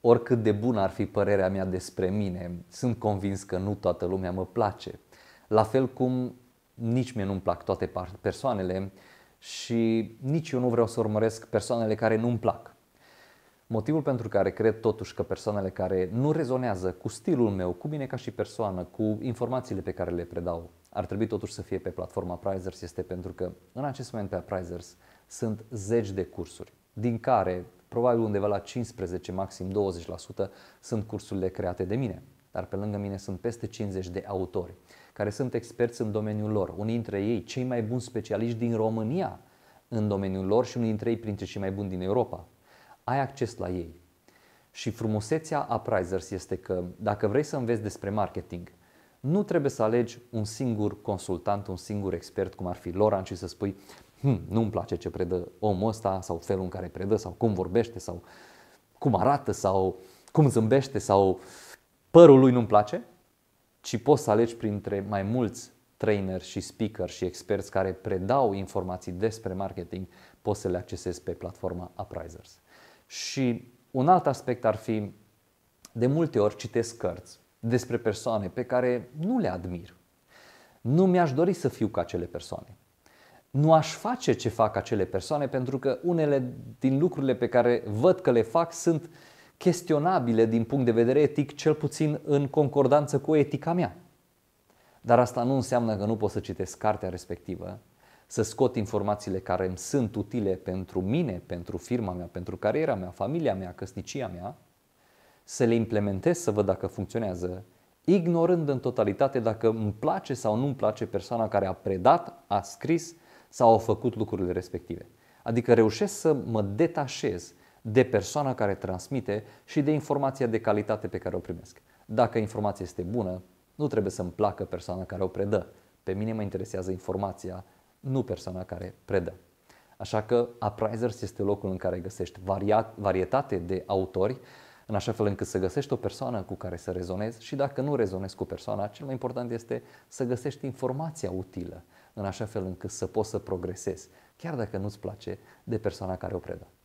oricât de bună ar fi părerea mea despre mine, sunt convins că nu toată lumea mă place. La fel cum nici mie nu-mi plac toate persoanele și nici eu nu vreau să urmăresc persoanele care nu-mi plac. Motivul pentru care cred totuși că persoanele care nu rezonează cu stilul meu, cu mine ca și persoană, cu informațiile pe care le predau, ar trebui totuși să fie pe platforma Prizers este pentru că în acest moment pe Prizers sunt zeci de cursuri, din care Probabil undeva la 15, maxim 20% sunt cursurile create de mine. Dar pe lângă mine sunt peste 50 de autori care sunt experți în domeniul lor. Unii dintre ei, cei mai buni specialiști din România în domeniul lor și unii dintre ei printre cei mai buni din Europa. Ai acces la ei. Și frumusețea Uprisers este că dacă vrei să înveți despre marketing, nu trebuie să alegi un singur consultant, un singur expert, cum ar fi Loran, și să spui hm, nu-mi place ce predă omul ăsta sau felul în care predă sau cum vorbește sau cum arată sau cum zâmbește sau părul lui nu-mi place, ci poți să alegi printre mai mulți trainer și speaker și experți care predau informații despre marketing, poți să le accesezi pe platforma Uprisers. Și un alt aspect ar fi, de multe ori citesc cărți despre persoane pe care nu le admir. Nu mi-aș dori să fiu ca acele persoane nu aș face ce fac acele persoane pentru că unele din lucrurile pe care văd că le fac sunt chestionabile din punct de vedere etic, cel puțin în concordanță cu etica mea. Dar asta nu înseamnă că nu pot să citesc cartea respectivă, să scot informațiile care îmi sunt utile pentru mine, pentru firma mea, pentru cariera mea, familia mea, căsnicia mea, să le implementez să văd dacă funcționează, ignorând în totalitate dacă îmi place sau nu îmi place persoana care a predat, a scris sau au făcut lucrurile respective. Adică reușesc să mă detașez de persoana care transmite și de informația de calitate pe care o primesc. Dacă informația este bună, nu trebuie să-mi placă persoana care o predă. Pe mine mă interesează informația, nu persoana care predă. Așa că Uprisers este locul în care găsești variat, varietate de autori în așa fel încât să găsești o persoană cu care să rezonezi și dacă nu rezonezi cu persoana, cel mai important este să găsești informația utilă, în așa fel încât să poți să progresezi, chiar dacă nu-ți place de persoana care o predă.